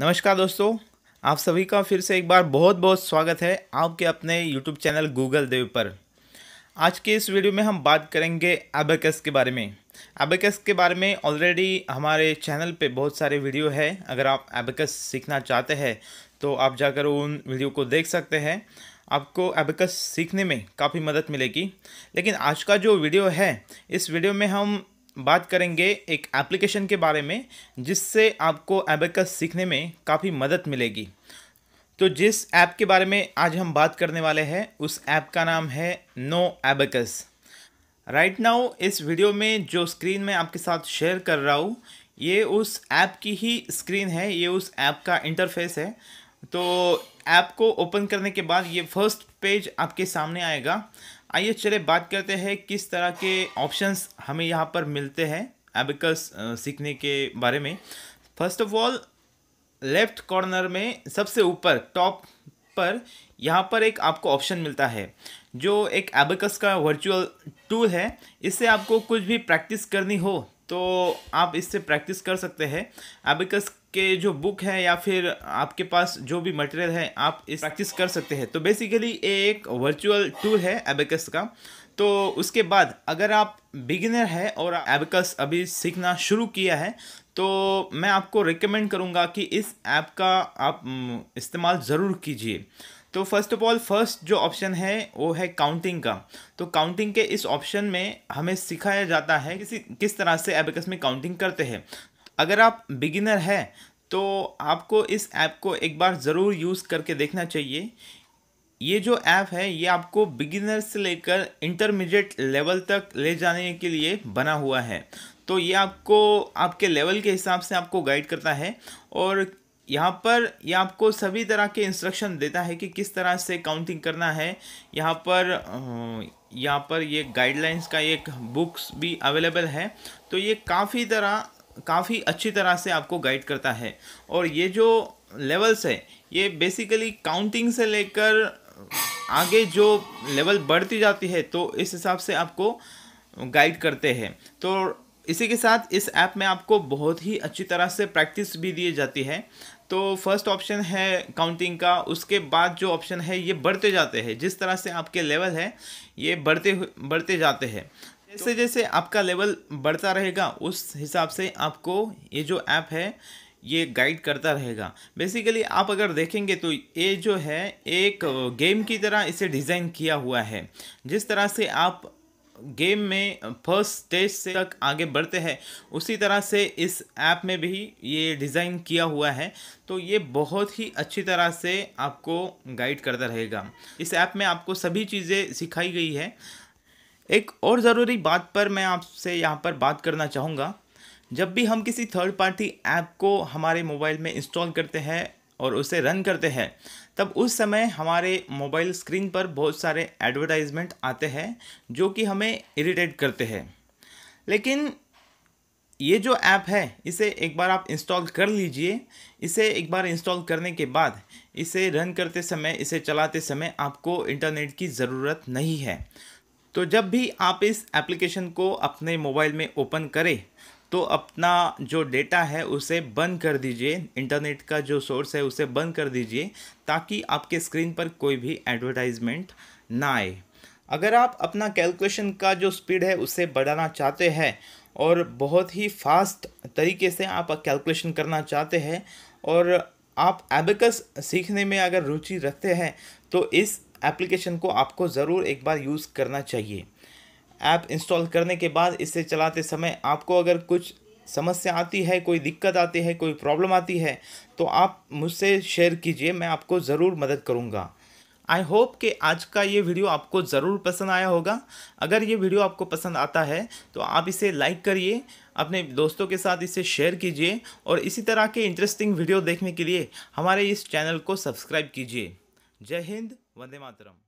नमस्कार दोस्तों आप सभी का फिर से एक बार बहुत बहुत स्वागत है आपके अपने YouTube चैनल गूगल देव पर आज के इस वीडियो में हम बात करेंगे एबेकस के बारे में एबेकस के बारे में ऑलरेडी हमारे चैनल पे बहुत सारे वीडियो है अगर आप एबेकस सीखना चाहते हैं तो आप जाकर उन वीडियो को देख सकते हैं आपको एबेकस सीखने में काफ़ी मदद मिलेगी लेकिन आज का जो वीडियो है इस वीडियो में हम बात करेंगे एक एप्लीकेशन के बारे में जिससे आपको एबेकस सीखने में काफ़ी मदद मिलेगी तो जिस ऐप के बारे में आज हम बात करने वाले हैं उस ऐप का नाम है नो एबेकस राइट नाउ इस वीडियो में जो स्क्रीन में आपके साथ शेयर कर रहा हूँ ये उस ऐप की ही स्क्रीन है ये उस ऐप का इंटरफेस है तो ऐप को ओपन करने के बाद ये फर्स्ट पेज आपके सामने आएगा आइए चले बात करते हैं किस तरह के ऑप्शंस हमें यहाँ पर मिलते हैं एबिकस सीखने के बारे में first of all left corner में सबसे ऊपर टॉप पर यहाँ पर एक आपको ऑप्शन मिलता है जो एक एबिकस का वर्चुअल टूल है इससे आपको कुछ भी प्रैक्टिस करनी हो तो आप इससे प्रैक्टिस कर सकते हैं एबिकस के जो बुक है या फिर आपके पास जो भी मटेरियल है आप इस प्रैक्टिस कर सकते हैं तो बेसिकली एक वर्चुअल टूल है एबेकस का तो उसके बाद अगर आप बिगिनर है और एबेकस अभी सीखना शुरू किया है तो मैं आपको रिकमेंड करूँगा कि इस ऐप का आप इस्तेमाल ज़रूर कीजिए तो फर्स्ट ऑफ ऑल फर्स्ट जो ऑप्शन है वो है काउंटिंग का तो काउंटिंग के इस ऑप्शन में हमें सिखाया जाता है किसी किस तरह से एबेकस में काउंटिंग करते हैं अगर आप बिगिनर हैं तो आपको इस ऐप को एक बार ज़रूर यूज़ करके देखना चाहिए ये जो ऐप है ये आपको बिगिनर से लेकर इंटरमीडिएट लेवल तक ले जाने के लिए बना हुआ है तो ये आपको आपके लेवल के हिसाब से आपको गाइड करता है और यहाँ पर ये यह आपको सभी तरह के इंस्ट्रक्शन देता है कि किस तरह से काउंटिंग करना है यहाँ पर यहाँ पर ये गाइडलाइंस का एक बुक्स भी अवेलेबल है तो ये काफ़ी तरह काफ़ी अच्छी तरह से आपको गाइड करता है और ये जो लेवल्स है ये बेसिकली काउंटिंग से लेकर आगे जो लेवल बढ़ती जाती है तो इस हिसाब से आपको गाइड करते हैं तो इसी के साथ इस ऐप में आपको बहुत ही अच्छी तरह से प्रैक्टिस भी दी जाती है तो फर्स्ट ऑप्शन है काउंटिंग का उसके बाद जो ऑप्शन है ये बढ़ते जाते हैं जिस तरह से आपके लेवल है ये बढ़ते बढ़ते जाते हैं जैसे जैसे आपका लेवल बढ़ता रहेगा उस हिसाब से आपको ये जो ऐप है ये गाइड करता रहेगा बेसिकली आप अगर देखेंगे तो ये जो है एक गेम की तरह इसे डिज़ाइन किया हुआ है जिस तरह से आप गेम में फर्स्ट स्टेज से तक आगे बढ़ते हैं उसी तरह से इस ऐप में भी ये डिज़ाइन किया हुआ है तो ये बहुत ही अच्छी तरह से आपको गाइड करता रहेगा इस ऐप में आपको सभी चीज़ें सिखाई गई है एक और ज़रूरी बात पर मैं आपसे यहाँ पर बात करना चाहूँगा जब भी हम किसी थर्ड पार्टी ऐप को हमारे मोबाइल में इंस्टॉल करते हैं और उसे रन करते हैं तब उस समय हमारे मोबाइल स्क्रीन पर बहुत सारे एडवर्टाइजमेंट आते हैं जो कि हमें इरिटेट करते हैं लेकिन ये जो ऐप है इसे एक बार आप इंस्टॉल कर लीजिए इसे एक बार इंस्टॉल करने के बाद इसे रन करते समय इसे चलाते समय आपको इंटरनेट की ज़रूरत नहीं है तो जब भी आप इस एप्लीकेशन को अपने मोबाइल में ओपन करें तो अपना जो डेटा है उसे बंद कर दीजिए इंटरनेट का जो सोर्स है उसे बंद कर दीजिए ताकि आपके स्क्रीन पर कोई भी एडवर्टाइजमेंट ना आए अगर आप अपना कैलकुलेशन का जो स्पीड है उसे बढ़ाना चाहते हैं और बहुत ही फास्ट तरीके से आप कैलकुलेशन करना चाहते हैं और आप एबिकस सीखने में अगर रुचि रखते हैं तो इस एप्लीकेशन को आपको ज़रूर एक बार यूज़ करना चाहिए ऐप इंस्टॉल करने के बाद इसे चलाते समय आपको अगर कुछ समस्या आती है कोई दिक्कत आती है कोई प्रॉब्लम आती है तो आप मुझसे शेयर कीजिए मैं आपको ज़रूर मदद करूँगा आई होप कि आज का ये वीडियो आपको ज़रूर पसंद आया होगा अगर ये वीडियो आपको पसंद आता है तो आप इसे लाइक करिए अपने दोस्तों के साथ इसे शेयर कीजिए और इसी तरह के इंटरेस्टिंग वीडियो देखने के लिए हमारे इस चैनल को सब्सक्राइब कीजिए जय हिंद वंदे मातरम